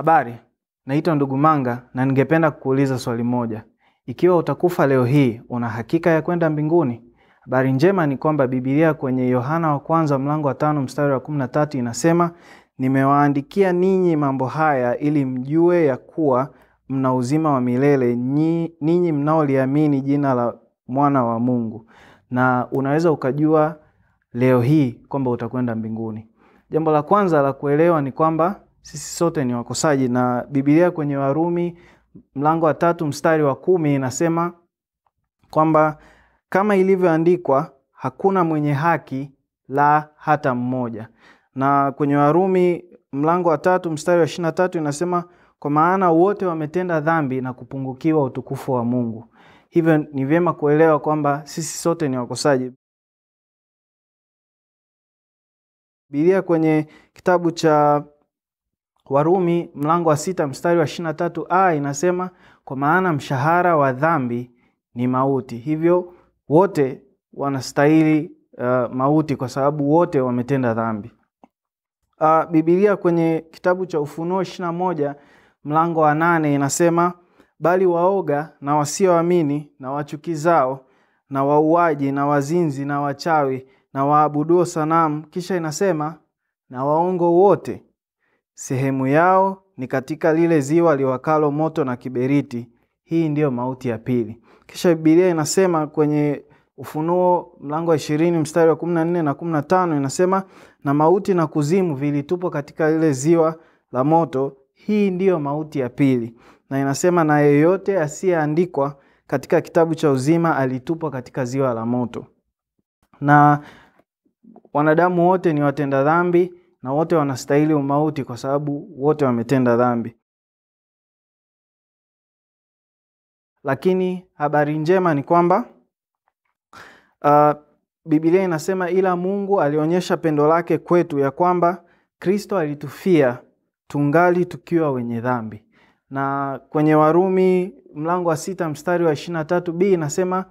Habari, naitwa ndugu Manga na ningependa kukuuliza swali moja. Ikiwa utakufa leo hii, una hakika ya kwenda mbinguni? Habari njema ni kwamba Biblia kwenye Yohana wa kwanza mlango wa tano mstari wa kumi na tatu inasema, nimewaandikia ninyi mambo haya ili mjue ya kuwa mna uzima wa milele ninyi mnaoliamini jina la mwana wa Mungu. Na unaweza ukajua leo hii kwamba utakwenda mbinguni. Jambo la kwanza la kuelewa ni kwamba sisi sote ni wakosaji, na Biblia kwenye Warumi mlango wa tatu mstari wa kumi inasema kwamba kama ilivyoandikwa, hakuna mwenye haki la hata mmoja. Na kwenye Warumi mlango wa tatu mstari wa ishirini na tatu inasema kwa maana wote wametenda dhambi na kupungukiwa utukufu wa Mungu. Hivyo ni vyema kuelewa kwamba sisi sote ni wakosaji. Biblia kwenye kitabu cha Warumi mlango wa sita mstari wa ishirini na tatu a inasema, kwa maana mshahara wa dhambi ni mauti, hivyo wote wanastahili uh, mauti kwa sababu wote wametenda dhambi. Uh, Biblia kwenye kitabu cha Ufunuo ishirini na moja mlango wa nane inasema, bali waoga na wasioamini na wachukizao na wauaji na wazinzi na wachawi na waabuduo sanamu, kisha inasema na waongo wote sehemu yao ni katika lile ziwa liwakalo moto na kiberiti. Hii ndiyo mauti ya pili. Kisha Biblia inasema kwenye Ufunuo mlango wa ishirini mstari wa kumi na nne na kumi na tano inasema, na mauti na kuzimu vilitupwa katika lile ziwa la moto. Hii ndiyo mauti ya pili. Na inasema na yeyote asiyeandikwa katika kitabu cha uzima alitupwa katika ziwa la moto. Na wanadamu wote ni watenda dhambi na wote wanastahili umauti kwa sababu wote wametenda dhambi. Lakini habari njema ni kwamba uh, Biblia inasema ila Mungu alionyesha pendo lake kwetu ya kwamba Kristo alitufia tungali tukiwa wenye dhambi. Na kwenye Warumi mlango wa sita mstari wa ishirini na tatu b inasema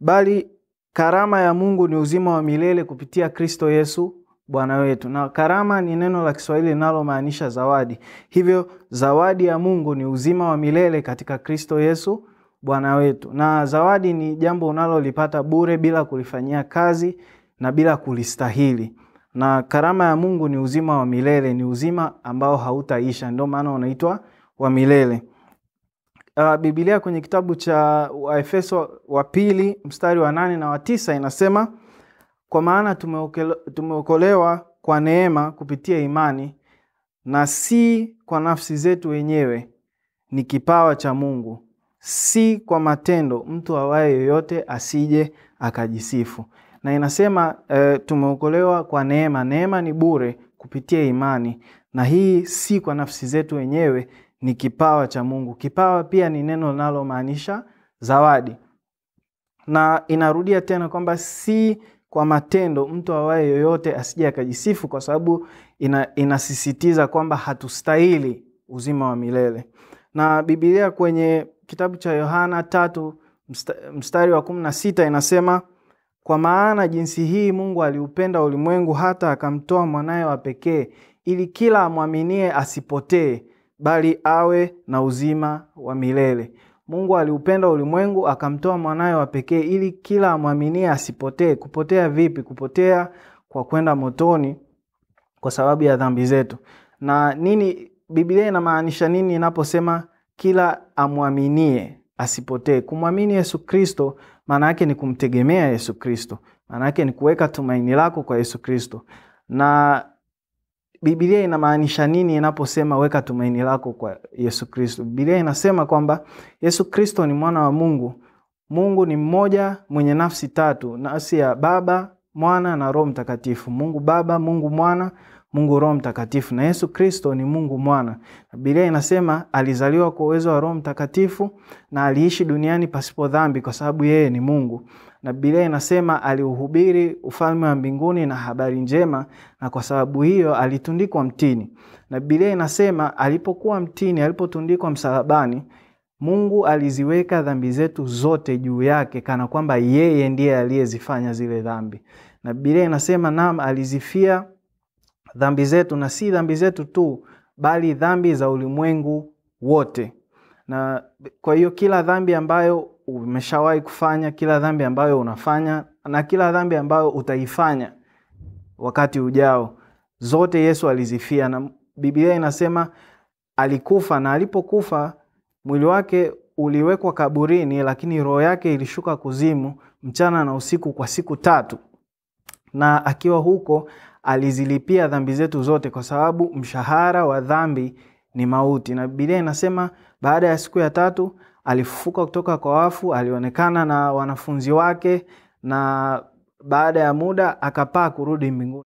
bali karama ya Mungu ni uzima wa milele kupitia Kristo Yesu Bwana wetu. Na karama ni neno la Kiswahili linalomaanisha zawadi. Hivyo zawadi ya Mungu ni uzima wa milele katika Kristo Yesu Bwana wetu. Na zawadi ni jambo unalolipata bure bila kulifanyia kazi na bila kulistahili. Na karama ya Mungu ni uzima wa milele, ni uzima ambao hautaisha, ndio maana unaitwa wa milele. Uh, Biblia kwenye kitabu cha Waefeso wa pili mstari wa nane na wa tisa inasema kwa maana tumeokolewa kwa neema kupitia imani, na si kwa nafsi zetu wenyewe; ni kipawa cha Mungu, si kwa matendo, mtu awaye yoyote asije akajisifu. Na inasema e, tumeokolewa kwa neema. Neema ni bure kupitia imani, na hii si kwa nafsi zetu wenyewe, ni kipawa cha Mungu. Kipawa pia ni neno linalomaanisha zawadi, na inarudia tena kwamba si kwa matendo mtu awaye yoyote asije akajisifu, kwa sababu ina, inasisitiza kwamba hatustahili uzima wa milele. Na Biblia kwenye kitabu cha Yohana tatu mstari wa kumi na sita inasema kwa maana jinsi hii Mungu aliupenda ulimwengu hata akamtoa mwanaye wa pekee, ili kila amwaminie asipotee, bali awe na uzima wa milele. Mungu aliupenda ulimwengu akamtoa mwanaye wa pekee ili kila amwaminie asipotee. Kupotea vipi? Kupotea kwa kwenda motoni kwa sababu ya dhambi zetu. Na nini Biblia inamaanisha nini inaposema kila amwaminie asipotee? Kumwamini Yesu Kristo maana yake ni kumtegemea Yesu Kristo, maana yake ni kuweka tumaini lako kwa Yesu Kristo na Biblia inamaanisha nini inaposema weka tumaini lako kwa Yesu Kristo? Biblia inasema kwamba Yesu Kristo ni mwana wa Mungu. Mungu ni mmoja mwenye nafsi tatu, nafsi ya Baba, Mwana na Roho Mtakatifu. Mungu Baba, Mungu Mwana Mungu Roho Mtakatifu, na Yesu Kristo ni Mungu Mwana. Biblia inasema alizaliwa kwa uwezo wa Roho Mtakatifu na aliishi duniani pasipo dhambi, kwa sababu yeye ni Mungu. Na Biblia inasema aliuhubiri ufalme wa mbinguni na habari njema, na kwa sababu hiyo alitundikwa mtini. Na Biblia inasema alipokuwa mtini, alipotundikwa msalabani, Mungu aliziweka dhambi zetu zote juu yake, kana kwamba yeye ndiye aliyezifanya zile dhambi. Na Biblia inasema naam, alizifia dhambi zetu, na si dhambi zetu tu, bali dhambi za ulimwengu wote. Na kwa hiyo kila dhambi ambayo umeshawahi kufanya, kila dhambi ambayo unafanya, na kila dhambi ambayo utaifanya wakati ujao, zote Yesu alizifia, na Biblia inasema alikufa, na alipokufa mwili wake uliwekwa kaburini, lakini roho yake ilishuka kuzimu mchana na usiku kwa siku tatu, na akiwa huko alizilipia dhambi zetu zote, kwa sababu mshahara wa dhambi ni mauti. Na Biblia inasema baada ya siku ya tatu alifufuka kutoka kwa wafu, alionekana na wanafunzi wake, na baada ya muda akapaa kurudi mbinguni.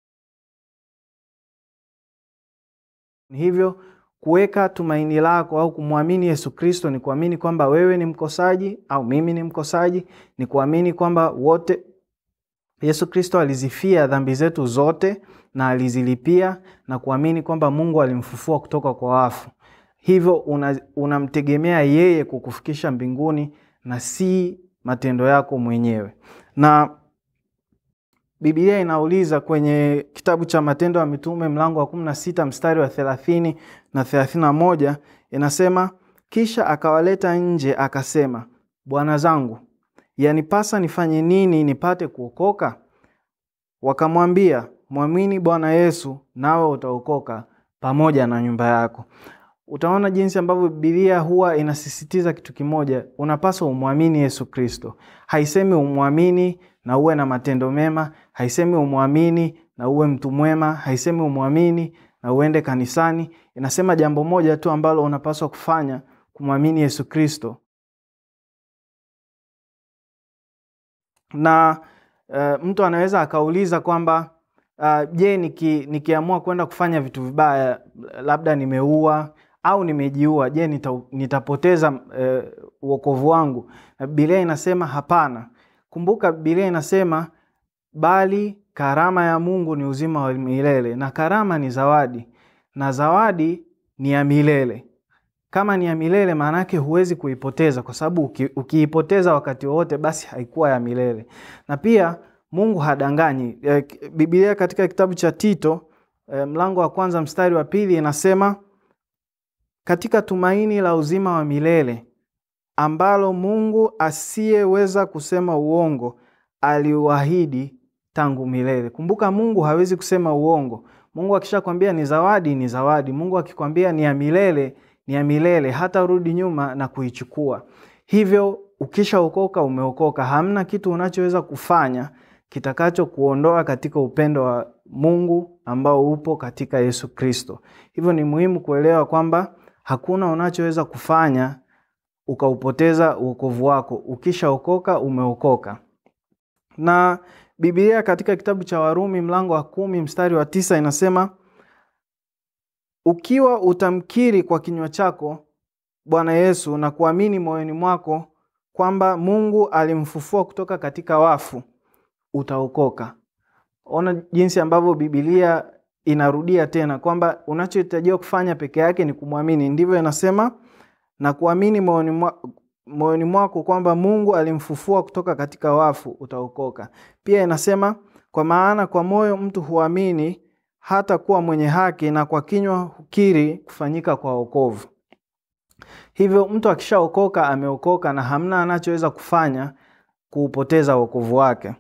Hivyo kuweka tumaini lako au kumwamini Yesu Kristo ni kuamini kwamba wewe ni mkosaji au mimi ni mkosaji, ni kuamini kwamba wote Yesu Kristo alizifia dhambi zetu zote na alizilipia na kuamini kwamba Mungu alimfufua kutoka kwa wafu. Hivyo unamtegemea una yeye kukufikisha mbinguni na si matendo yako mwenyewe. Na Biblia inauliza kwenye kitabu cha Matendo ya Mitume mlango wa 16 mstari wa 30 na 31 inasema, kisha akawaleta nje akasema, Bwana zangu yanipasa nifanye nini nipate kuokoka? Wakamwambia, mwamini Bwana Yesu nawe utaokoka pamoja na nyumba yako. Utaona jinsi ambavyo Biblia huwa inasisitiza kitu kimoja, unapaswa umwamini Yesu Kristo. Haisemi umwamini na uwe na matendo mema, haisemi umwamini na uwe mtu mwema, haisemi umwamini na uende kanisani. Inasema jambo moja tu ambalo unapaswa kufanya, kumwamini Yesu Kristo na uh, mtu anaweza akauliza kwamba uh, je, niki, nikiamua kwenda kufanya vitu vibaya, labda nimeua au nimejiua, je, nita, nitapoteza uh, eh, uokovu wangu? Biblia inasema hapana. Kumbuka Biblia inasema bali karama ya Mungu ni uzima wa milele, na karama ni zawadi, na zawadi ni ya milele kama ni ya milele, maana yake huwezi kuipoteza, kwa sababu uki, ukiipoteza wakati wowote, basi haikuwa ya milele. Na pia Mungu hadanganyi. Biblia katika kitabu cha Tito e, mlango wa kwanza mstari wa pili inasema katika tumaini la uzima wa milele ambalo Mungu asiyeweza kusema uongo aliuahidi tangu milele. Kumbuka, Mungu hawezi kusema uongo. Mungu akishakwambia ni zawadi, ni zawadi. Mungu akikwambia ni ya milele ni ya milele, hatarudi nyuma na kuichukua. Hivyo ukishaokoka umeokoka, hamna kitu unachoweza kufanya kitakachokuondoa katika upendo wa Mungu ambao upo katika Yesu Kristo. Hivyo ni muhimu kuelewa kwamba hakuna unachoweza kufanya ukaupoteza uokovu wako. Ukishaokoka umeokoka. Na Biblia katika kitabu cha Warumi mlango wa kumi mstari wa tisa inasema ukiwa utamkiri kwa kinywa chako Bwana Yesu na kuamini moyoni mwako kwamba Mungu alimfufua kutoka katika wafu, utaokoka. Ona jinsi ambavyo Biblia inarudia tena kwamba unachohitajiwa kufanya peke yake ni kumwamini. Ndivyo inasema na kuamini moyoni mwako moyoni mwako kwamba Mungu alimfufua kutoka katika wafu utaokoka. Pia inasema kwa maana kwa moyo mtu huamini hata kuwa mwenye haki na kwa kinywa kiri kufanyika kwa wokovu. Hivyo mtu akishaokoka ameokoka na hamna anachoweza kufanya kuupoteza wokovu wake.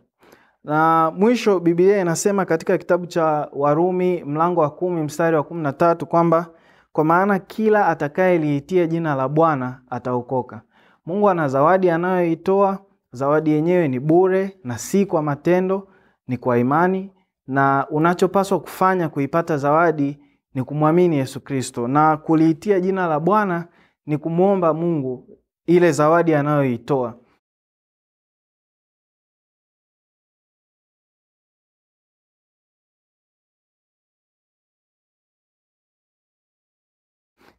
Na mwisho Biblia inasema katika kitabu cha Warumi mlango wa kumi mstari wa kumi na tatu kwamba kwa maana kila atakayeliitia jina la Bwana ataokoka. Mungu ana zawadi anayoitoa, zawadi yenyewe ni bure na si kwa matendo, ni kwa imani na unachopaswa kufanya kuipata zawadi ni kumwamini Yesu Kristo, na kuliitia jina la Bwana ni kumwomba Mungu ile zawadi anayoitoa.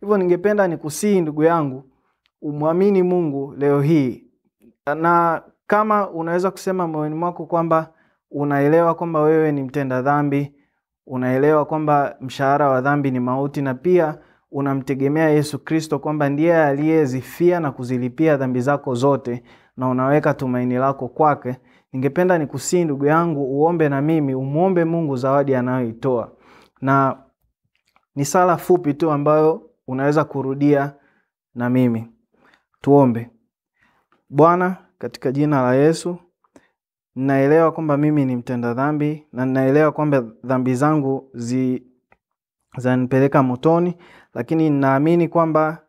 Hivyo ningependa nikusihi ndugu yangu, umwamini Mungu leo hii, na kama unaweza kusema moyoni mwako kwamba unaelewa kwamba wewe ni mtenda dhambi, unaelewa kwamba mshahara wa dhambi ni mauti, na pia unamtegemea Yesu Kristo kwamba ndiye aliyezifia na kuzilipia dhambi zako zote, na unaweka tumaini lako kwake. Ningependa nikusii ndugu yangu, uombe na mimi, umwombe Mungu zawadi anayoitoa, na ni sala fupi tu ambayo unaweza kurudia na mimi. Tuombe. Bwana, katika jina la Yesu Ninaelewa kwamba mimi ni mtenda dhambi na ninaelewa kwamba dhambi zangu zi zanipeleka motoni, lakini ninaamini kwamba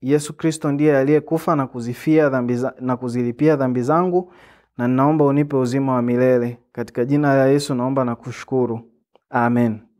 Yesu Kristo ndiye aliyekufa na kuzifia dhambi za, na kuzilipia dhambi zangu na ninaomba unipe uzima wa milele. Katika jina la Yesu naomba na kushukuru. Amen.